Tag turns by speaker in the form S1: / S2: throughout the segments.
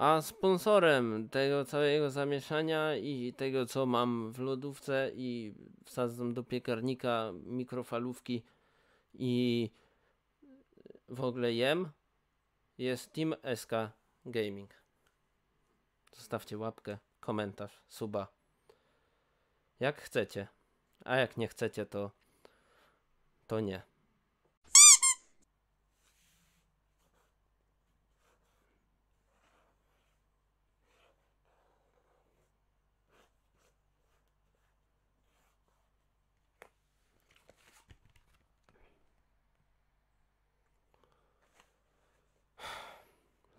S1: A sponsorem tego całego zamieszania i tego, co mam w lodówce i wsadzam do piekarnika mikrofalówki i w ogóle jem, jest Team SK Gaming. Zostawcie łapkę, komentarz, suba. Jak chcecie. A jak nie chcecie, to to nie.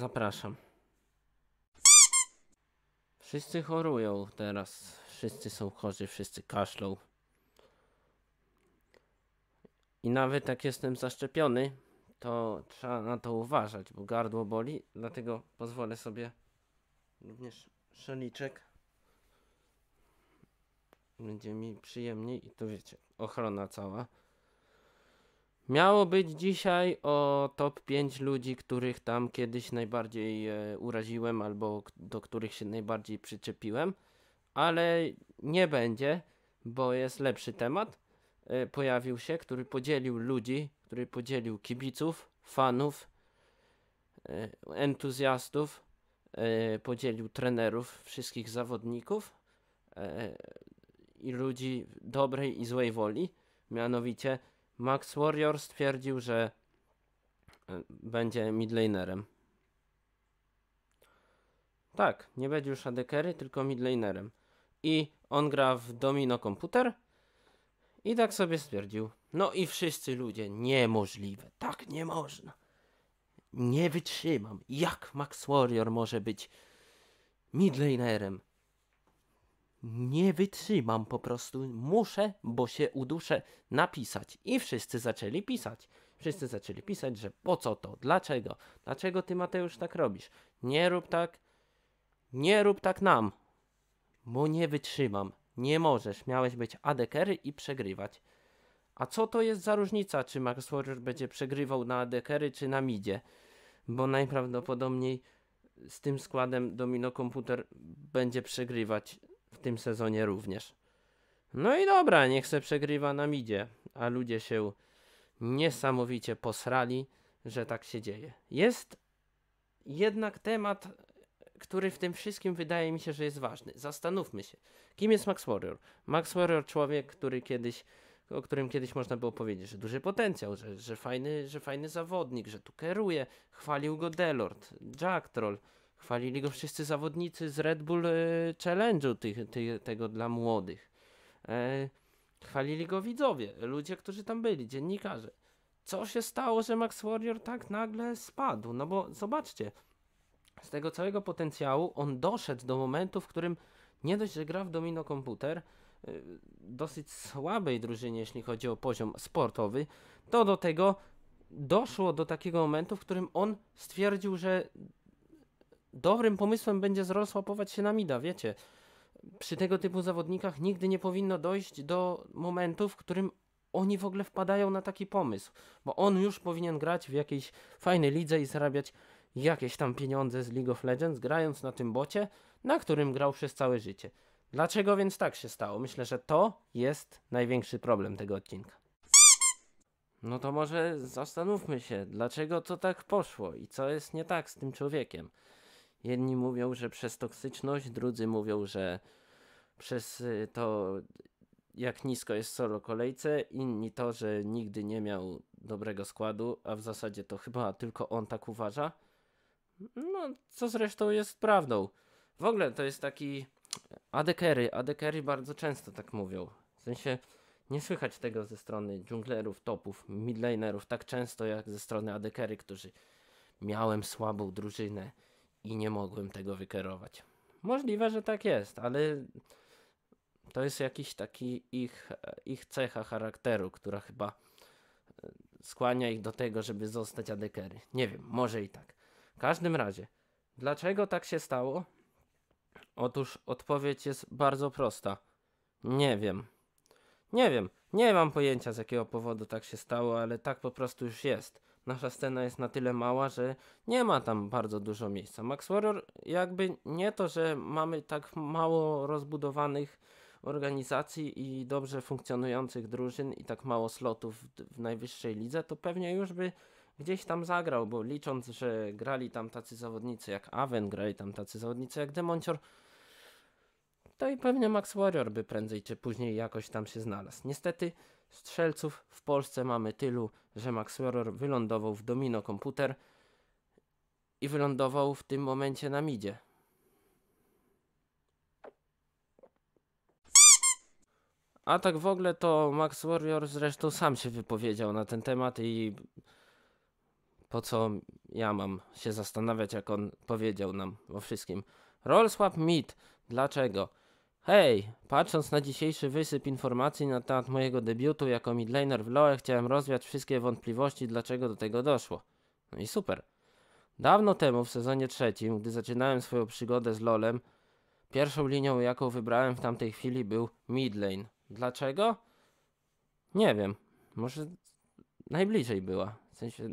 S1: Zapraszam. Wszyscy chorują teraz. Wszyscy są chorzy, wszyscy kaszlą. I nawet jak jestem zaszczepiony, to trzeba na to uważać, bo gardło boli. Dlatego pozwolę sobie również szeliczek. Będzie mi przyjemniej i tu wiecie, ochrona cała. Miało być dzisiaj o top 5 ludzi, których tam kiedyś najbardziej e, uraziłem albo do których się najbardziej przyczepiłem, ale nie będzie, bo jest lepszy temat. E, pojawił się, który podzielił ludzi, który podzielił kibiców, fanów, e, entuzjastów, e, podzielił trenerów, wszystkich zawodników e, i ludzi dobrej i złej woli. Mianowicie Max Warrior stwierdził, że e, będzie midlanerem. Tak, nie będzie już Adekery, tylko midlanerem. I on gra w Domino Komputer i tak sobie stwierdził. No i wszyscy ludzie, niemożliwe, tak nie można. Nie wytrzymam. Jak Max Warrior może być midlanerem? nie wytrzymam po prostu, muszę, bo się uduszę, napisać. I wszyscy zaczęli pisać. Wszyscy zaczęli pisać, że po co to, dlaczego, dlaczego ty Mateusz tak robisz, nie rób tak, nie rób tak nam, bo nie wytrzymam, nie możesz, miałeś być adekery i przegrywać. A co to jest za różnica, czy Max Warrior będzie przegrywał na adekery czy na midzie? Bo najprawdopodobniej z tym składem domino komputer będzie przegrywać w tym sezonie również. No i dobra, niech se przegrywa na midzie, a ludzie się niesamowicie posrali, że tak się dzieje. Jest jednak temat, który w tym wszystkim wydaje mi się, że jest ważny. Zastanówmy się, kim jest Max Warrior? Max Warrior człowiek, który kiedyś o którym kiedyś można było powiedzieć, że duży potencjał, że, że, fajny, że fajny zawodnik, że tu kieruje. Chwalił go Delord, Jack Troll. Chwalili go wszyscy zawodnicy z Red Bull e, Challenge'u tych, tych, tego dla młodych. E, chwalili go widzowie, ludzie, którzy tam byli, dziennikarze. Co się stało, że Max Warrior tak nagle spadł? No bo zobaczcie, z tego całego potencjału on doszedł do momentu, w którym nie dość, że gra w domino komputer, e, dosyć słabej drużynie, jeśli chodzi o poziom sportowy, to do tego doszło do takiego momentu, w którym on stwierdził, że dobrym pomysłem będzie z się na mida, wiecie. Przy tego typu zawodnikach nigdy nie powinno dojść do momentu, w którym oni w ogóle wpadają na taki pomysł, bo on już powinien grać w jakiejś fajnej lidze i zarabiać jakieś tam pieniądze z League of Legends, grając na tym bocie, na którym grał przez całe życie. Dlaczego więc tak się stało? Myślę, że to jest największy problem tego odcinka. No to może zastanówmy się, dlaczego to tak poszło i co jest nie tak z tym człowiekiem. Jedni mówią, że przez toksyczność, drudzy mówią, że przez y, to, jak nisko jest solo kolejce, inni to, że nigdy nie miał dobrego składu, a w zasadzie to chyba tylko on tak uważa. No, co zresztą jest prawdą. W ogóle to jest taki adekery. Adekery bardzo często tak mówią. W sensie nie słychać tego ze strony dżunglerów, topów, midlanerów tak często jak ze strony adekery, którzy miałem słabą drużynę i nie mogłem tego wykierować. Możliwe, że tak jest, ale to jest jakiś taki ich, ich cecha charakteru, która chyba e, skłania ich do tego, żeby zostać adekery. Nie wiem, może i tak. W każdym razie, dlaczego tak się stało? Otóż odpowiedź jest bardzo prosta. Nie wiem. Nie wiem, nie mam pojęcia z jakiego powodu tak się stało, ale tak po prostu już jest nasza scena jest na tyle mała, że nie ma tam bardzo dużo miejsca. Max Warrior, jakby nie to, że mamy tak mało rozbudowanych organizacji i dobrze funkcjonujących drużyn i tak mało slotów w najwyższej lidze, to pewnie już by gdzieś tam zagrał, bo licząc, że grali tam tacy zawodnicy jak Aven, grali tam tacy zawodnicy jak Demoncior, to i pewnie Max Warrior by prędzej czy później jakoś tam się znalazł. Niestety Strzelców w Polsce mamy tylu, że Max Werner wylądował w Domino Komputer i wylądował w tym momencie na midzie. A tak w ogóle to Max Warrior zresztą sam się wypowiedział na ten temat i po co ja mam się zastanawiać, jak on powiedział nam o wszystkim. Roll swap mid. Dlaczego? Hej, patrząc na dzisiejszy wysyp informacji na temat mojego debiutu jako midlaner w LoE, chciałem rozwiać wszystkie wątpliwości, dlaczego do tego doszło. No i super. Dawno temu, w sezonie trzecim, gdy zaczynałem swoją przygodę z LoLem, pierwszą linią, jaką wybrałem w tamtej chwili był midlane. Dlaczego? Nie wiem. Może najbliżej była. W sensie,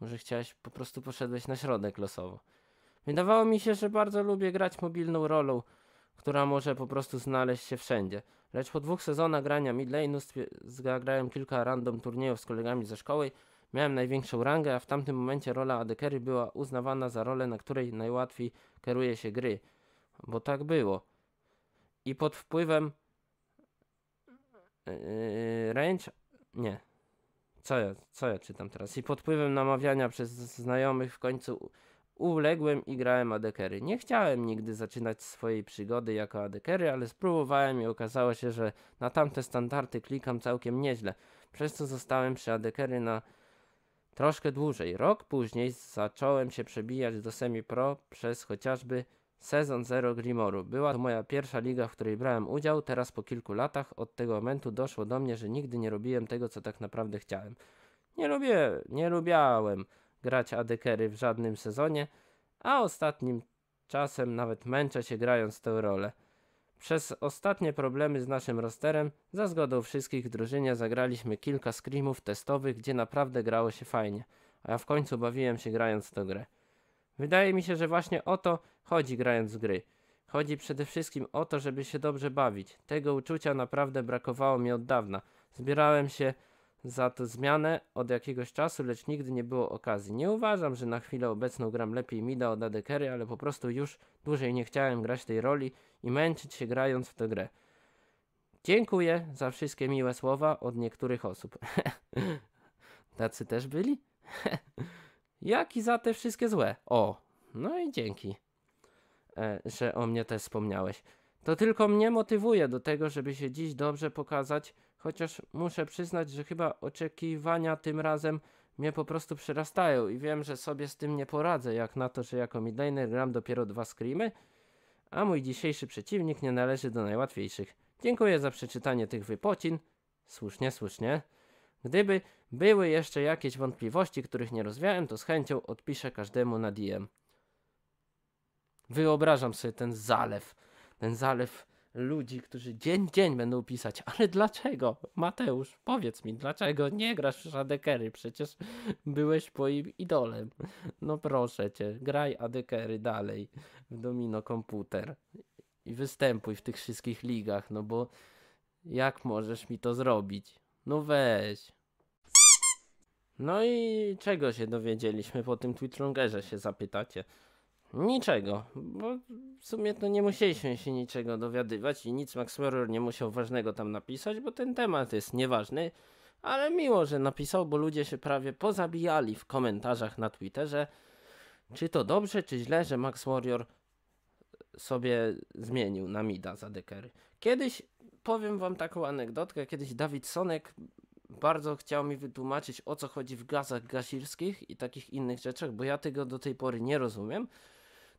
S1: może chciałeś, po prostu poszedłeś na środek losowo. Wydawało mi się, że bardzo lubię grać mobilną rolą, która może po prostu znaleźć się wszędzie. Lecz po dwóch sezonach grania midlane'u zagrałem kilka random turniejów z kolegami ze szkoły, miałem największą rangę, a w tamtym momencie rola AD Carry była uznawana za rolę, na której najłatwiej kieruje się gry. Bo tak było. I pod wpływem yy, yy range... nie. Co ja, co ja czytam teraz? I pod wpływem namawiania przez znajomych w końcu uległem i grałem adekery. Nie chciałem nigdy zaczynać swojej przygody jako adekery, ale spróbowałem i okazało się, że na tamte standardy klikam całkiem nieźle, przez co zostałem przy adekery na troszkę dłużej. Rok później zacząłem się przebijać do semi-pro przez chociażby sezon Zero Grimoru. Była to moja pierwsza liga, w której brałem udział. Teraz po kilku latach od tego momentu doszło do mnie, że nigdy nie robiłem tego, co tak naprawdę chciałem. Nie lubię, nie lubiałem grać adekery w żadnym sezonie, a ostatnim czasem nawet męczę się grając tę rolę. Przez ostatnie problemy z naszym rosterem, za zgodą wszystkich drużynia, zagraliśmy kilka scrimów testowych, gdzie naprawdę grało się fajnie, a ja w końcu bawiłem się grając tę grę. Wydaje mi się, że właśnie o to chodzi grając gry. Chodzi przede wszystkim o to, żeby się dobrze bawić. Tego uczucia naprawdę brakowało mi od dawna. Zbierałem się za tę zmianę od jakiegoś czasu, lecz nigdy nie było okazji. Nie uważam, że na chwilę obecną gram lepiej Mida od Adekery, ale po prostu już dłużej nie chciałem grać tej roli i męczyć się grając w tę grę. Dziękuję za wszystkie miłe słowa od niektórych osób. Tacy też byli? Jak i za te wszystkie złe. O, no i dzięki, e, że o mnie też wspomniałeś. To tylko mnie motywuje do tego, żeby się dziś dobrze pokazać, chociaż muszę przyznać, że chyba oczekiwania tym razem mnie po prostu przerastają i wiem, że sobie z tym nie poradzę, jak na to, że jako midlaner gram dopiero dwa screamy, a mój dzisiejszy przeciwnik nie należy do najłatwiejszych. Dziękuję za przeczytanie tych wypocin. Słusznie, słusznie. Gdyby były jeszcze jakieś wątpliwości, których nie rozwiałem, to z chęcią odpiszę każdemu na DM. Wyobrażam sobie ten zalew ten zalew ludzi, którzy dzień dzień będą pisać, ale dlaczego? Mateusz, powiedz mi, dlaczego nie grasz w adekery? Przecież byłeś moim idolem. No proszę cię, graj adekery dalej w domino komputer i występuj w tych wszystkich ligach, no bo jak możesz mi to zrobić? No weź. No i czego się dowiedzieliśmy po tym Twitchongerze się zapytacie? Niczego, bo w sumie to nie musieliśmy się niczego dowiadywać i nic Max Warrior nie musiał ważnego tam napisać, bo ten temat jest nieważny, ale miło, że napisał, bo ludzie się prawie pozabijali w komentarzach na Twitterze, czy to dobrze, czy źle, że Max Warrior sobie zmienił na mida za dekery. Kiedyś, powiem wam taką anegdotkę, kiedyś Dawid Sonek bardzo chciał mi wytłumaczyć o co chodzi w gazach gazirskich i takich innych rzeczach, bo ja tego do tej pory nie rozumiem.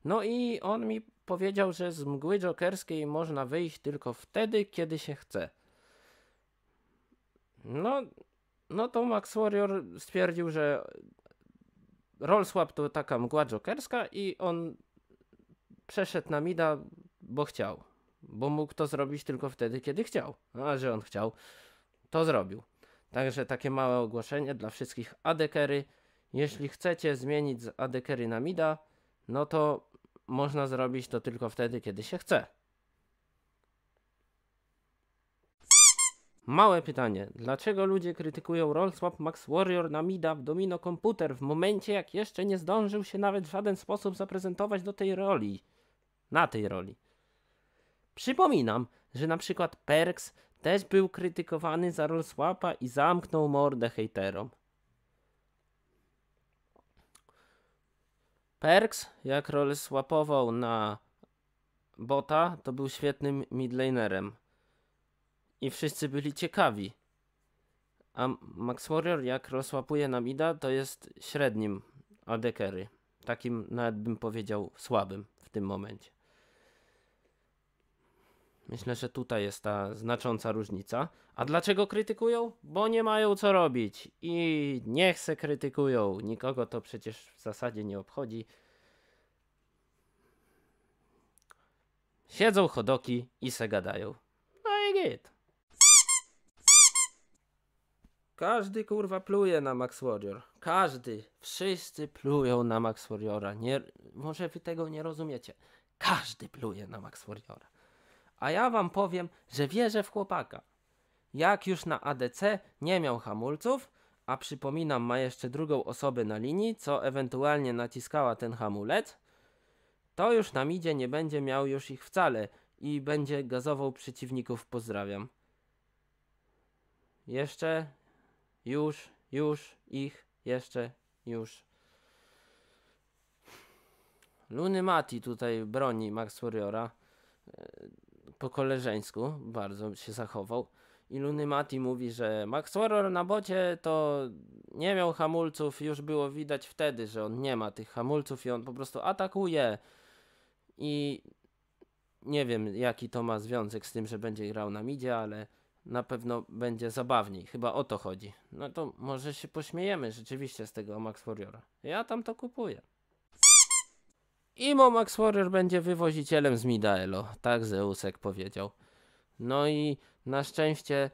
S1: No i on mi powiedział, że z mgły jokerskiej można wyjść tylko wtedy, kiedy się chce. No, no to Max Warrior stwierdził, że Rollswap to taka mgła jokerska i on przeszedł na mida, bo chciał. Bo mógł to zrobić tylko wtedy, kiedy chciał. A że on chciał, to zrobił. Także takie małe ogłoszenie dla wszystkich adekery. Jeśli chcecie zmienić z adekery na mida, no to można zrobić to tylko wtedy, kiedy się chce. Małe pytanie. Dlaczego ludzie krytykują Rollswap Max Warrior na Mida w Domino Komputer w momencie, jak jeszcze nie zdążył się nawet w żaden sposób zaprezentować do tej roli? Na tej roli. Przypominam, że na przykład Perks też był krytykowany za Rollswapa i zamknął mordę hejterom. Perks, jak rolę swapował na bota, to był świetnym midlanerem. I wszyscy byli ciekawi. A Max Warrior, jak rozłapuje na mida, to jest średnim AD Takim nawet bym powiedział słabym w tym momencie. Myślę, że tutaj jest ta znacząca różnica. A dlaczego krytykują? Bo nie mają co robić i niech se krytykują. Nikogo to przecież w zasadzie nie obchodzi. Siedzą chodoki i se gadają. No i git. Każdy kurwa pluje na Max Warrior. Każdy. Wszyscy plują na Max Warriora. Nie, może wy tego nie rozumiecie. Każdy pluje na Max Warriora. A ja wam powiem, że wierzę w chłopaka. Jak już na ADC nie miał hamulców, a przypominam, ma jeszcze drugą osobę na linii, co ewentualnie naciskała ten hamulec, to już na midzie nie będzie miał już ich wcale i będzie gazował przeciwników. Pozdrawiam. Jeszcze, już, już, ich, jeszcze, już. Luny Mati tutaj broni Max Warriora po koleżeńsku bardzo się zachował. I Luny Mati mówi, że Max Warrior na bocie to nie miał hamulców, już było widać wtedy, że on nie ma tych hamulców i on po prostu atakuje. I nie wiem, jaki to ma związek z tym, że będzie grał na midzie, ale na pewno będzie zabawniej. Chyba o to chodzi. No to może się pośmiejemy rzeczywiście z tego Max Warriora. Ja tam to kupuję. Imo Max Warrior będzie wywozicielem z Midaelo, tak Zeusek powiedział. No i na szczęście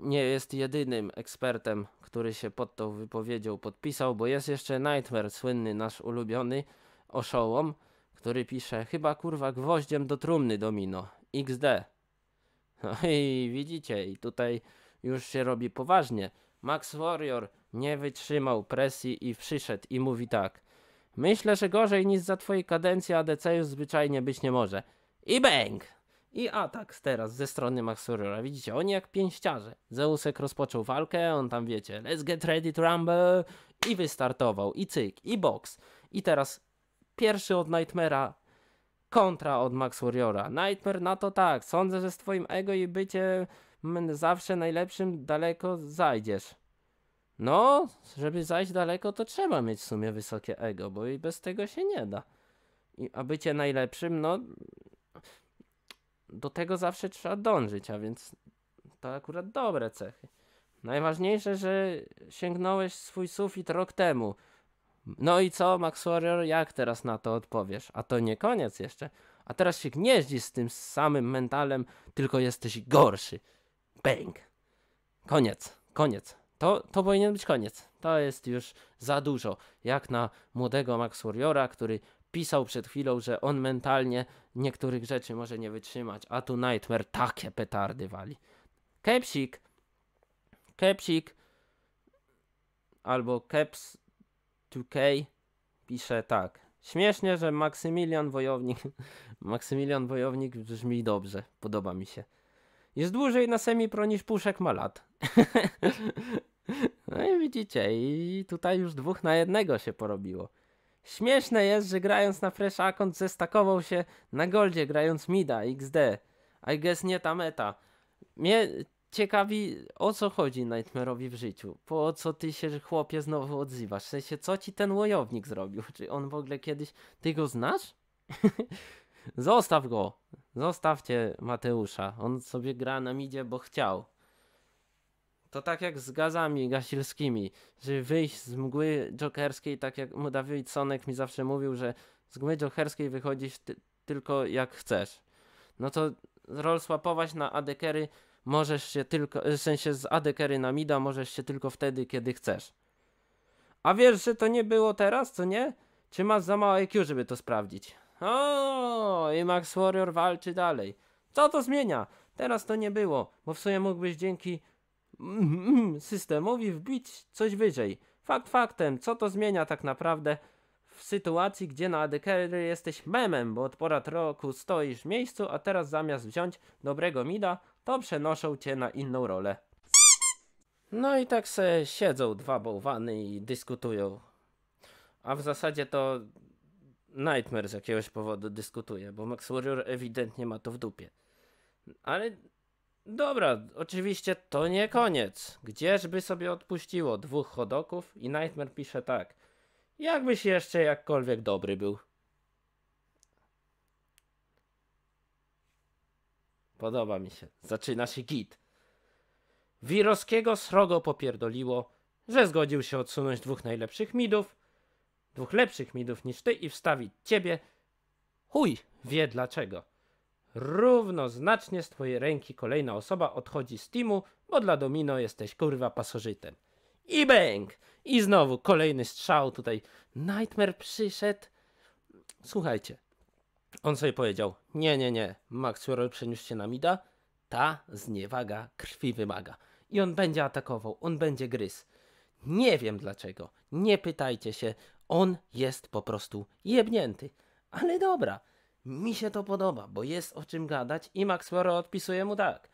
S1: nie jest jedynym ekspertem, który się pod tą wypowiedzią podpisał, bo jest jeszcze Nightmare, słynny nasz ulubiony oszołom, który pisze chyba kurwa gwoździem do trumny domino, XD. No i widzicie, i tutaj już się robi poważnie. Max Warrior nie wytrzymał presji i przyszedł i mówi tak – Myślę, że gorzej niż za twojej kadencji ADC już zwyczajnie być nie może. I bang! I atak teraz ze strony Maxurura. Widzicie, oni jak pięściarze. Zeusek rozpoczął walkę, on tam wiecie, let's get ready to rumble i wystartował, i cyk, i box. I teraz pierwszy od Nightmare'a kontra od Max Warriora. Nightmare na no to tak, sądzę, że z twoim ego i byciem zawsze najlepszym daleko zajdziesz. No, żeby zajść daleko, to trzeba mieć w sumie wysokie ego, bo i bez tego się nie da. I, a bycie najlepszym, no, do tego zawsze trzeba dążyć, a więc to akurat dobre cechy. Najważniejsze, że sięgnąłeś swój sufit rok temu. No i co, Max Warrior, jak teraz na to odpowiesz? A to nie koniec jeszcze. A teraz się gnieździsz z tym samym mentalem, tylko jesteś gorszy. Bang. Koniec, koniec. To, to powinien być koniec. To jest już za dużo. Jak na młodego Max Warriora, który pisał przed chwilą, że on mentalnie niektórych rzeczy może nie wytrzymać, a tu Nightmare takie petardy wali. Kepsik. Kepsik. Albo Caps 2K pisze tak. Śmiesznie, że Maksymilian Wojownik. Maksymilian Wojownik brzmi dobrze. Podoba mi się. Jest dłużej na pro niż Puszek ma lat. No i widzicie, i tutaj już dwóch na jednego się porobiło. Śmieszne jest, że grając na Fresh Account zestakował się na Goldzie grając Mida XD. I guess nie ta meta. Mnie ciekawi o co chodzi Nightmare'owi w życiu. Po co ty się chłopie znowu odzywasz? W sensie co ci ten łojownik zrobił? Czy on w ogóle kiedyś... Ty go znasz? Zostaw go. Zostawcie Mateusza. On sobie gra na midzie, bo chciał. To tak jak z gazami gasilskimi, żeby wyjść z mgły jokerskiej, tak jak mu Dawid Sonek mi zawsze mówił, że z mgły jokerskiej wychodzisz ty tylko jak chcesz. No to rol swapować na adekery możesz się tylko, w sensie z adekery na mida możesz się tylko wtedy, kiedy chcesz. A wiesz, że to nie było teraz, co nie? Czy masz za mało IQ, żeby to sprawdzić? O, i Max Warrior walczy dalej. Co to zmienia? Teraz to nie było, bo w sumie mógłbyś dzięki Mhm, systemowi wbić coś wyżej. Fakt faktem, co to zmienia tak naprawdę w sytuacji, gdzie na ADCary jesteś memem, bo od pora roku stoisz w miejscu, a teraz zamiast wziąć dobrego mida, to przenoszą cię na inną rolę. No i tak se siedzą dwa bałwany i dyskutują. A w zasadzie to Nightmare z jakiegoś powodu dyskutuje, bo Max Warrior ewidentnie ma to w dupie. Ale Dobra, oczywiście to nie koniec. Gdzież by sobie odpuściło dwóch chodoków i Nightmare pisze tak. Jakbyś jeszcze jakkolwiek dobry był. Podoba mi się. Zaczyna się git. Wiroskiego srogo popierdoliło, że zgodził się odsunąć dwóch najlepszych midów, dwóch lepszych midów niż ty i wstawić ciebie. Chuj wie dlaczego równoznacznie z twojej ręki kolejna osoba odchodzi z teamu, bo dla domino jesteś kurwa pasożytem. I bęk! I znowu kolejny strzał tutaj. Nightmare przyszedł. Słuchajcie, on sobie powiedział, nie, nie, nie, Maxwell przeniósł się na mida, ta zniewaga krwi wymaga. I on będzie atakował, on będzie gryz. Nie wiem dlaczego, nie pytajcie się, on jest po prostu jebnięty. Ale dobra, mi się to podoba, bo jest o czym gadać i Max Loro odpisuje mu tak.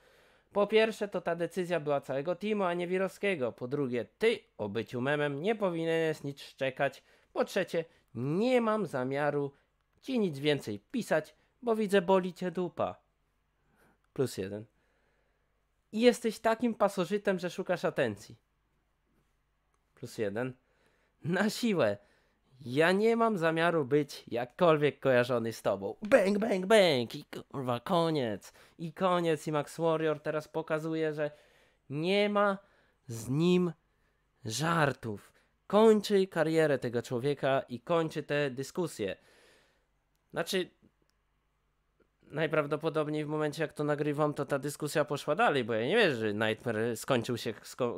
S1: Po pierwsze, to ta decyzja była całego teamu, a nie Wirowskiego. Po drugie, ty o byciu memem nie powinieneś nic szczekać. Po trzecie, nie mam zamiaru ci nic więcej pisać, bo widzę boli cię dupa. Plus jeden. I jesteś takim pasożytem, że szukasz atencji. Plus jeden. Na siłę ja nie mam zamiaru być jakkolwiek kojarzony z tobą. Bang, bang, bang i kurwa koniec. I koniec i Max Warrior teraz pokazuje, że nie ma z nim żartów. Kończy karierę tego człowieka i kończy te dyskusje. Znaczy, najprawdopodobniej w momencie, jak to nagrywam, to ta dyskusja poszła dalej, bo ja nie wierzę, że Nightmare skończył się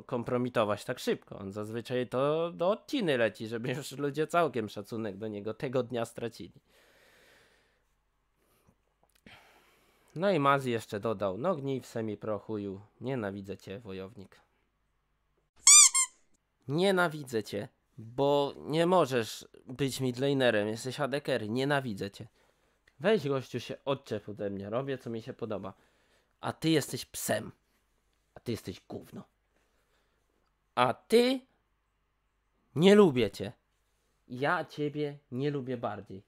S1: kompromitować tak szybko. On zazwyczaj to do odciny leci, żeby już ludzie całkiem szacunek do niego tego dnia stracili. No i Maz jeszcze dodał, no gnij w semiprochuju, nienawidzę cię, wojownik. Nienawidzę cię, bo nie możesz być midlanerem, jesteś adekery, nienawidzę cię. Weź gościu się odczep ode mnie, robię co mi się podoba. A ty jesteś psem. A ty jesteś gówno. A ty nie lubię cię. Ja ciebie nie lubię bardziej.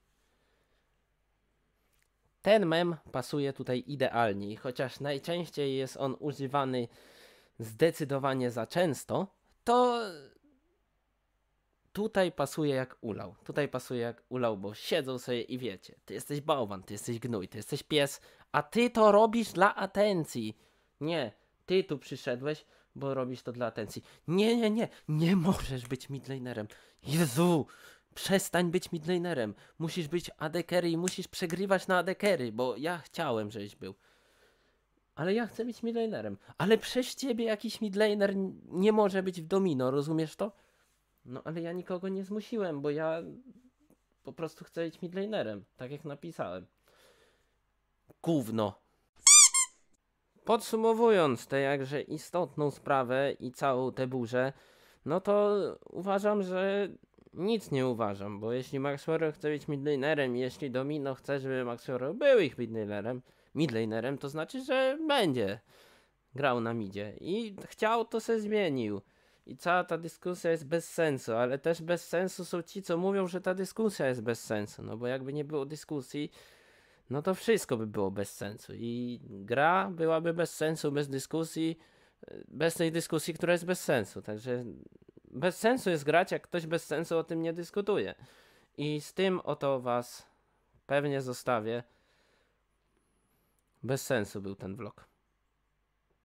S1: Ten mem pasuje tutaj idealnie, chociaż najczęściej jest on używany zdecydowanie za często, to tutaj pasuje jak ulał. Tutaj pasuje jak ulał, bo siedzą sobie i wiecie, ty jesteś bałwan, ty jesteś gnój, ty jesteś pies, a ty to robisz dla atencji. Nie, ty tu przyszedłeś, bo robisz to dla atencji. Nie, nie, nie, nie możesz być midlanerem. Jezu, przestań być midlanerem. Musisz być adekery i musisz przegrywać na adekery, bo ja chciałem, żebyś był. Ale ja chcę być midlanerem. Ale przez ciebie jakiś midlaner nie może być w domino, rozumiesz to? No ale ja nikogo nie zmusiłem, bo ja po prostu chcę być midlanerem, tak jak napisałem. Gówno. Podsumowując tę jakże istotną sprawę i całą tę burzę, no to uważam, że nic nie uważam, bo jeśli Maxwell chce być midlanerem, jeśli Domino chce, żeby Maxwell był ich midlanerem, midlanerem, to znaczy, że będzie grał na midzie i chciał, to se zmienił i cała ta dyskusja jest bez sensu, ale też bez sensu są ci, co mówią, że ta dyskusja jest bez sensu, no bo jakby nie było dyskusji, no to wszystko by było bez sensu i gra byłaby bez sensu, bez dyskusji, bez tej dyskusji, która jest bez sensu, także bez sensu jest grać, jak ktoś bez sensu o tym nie dyskutuje. I z tym oto was pewnie zostawię. Bez sensu był ten vlog.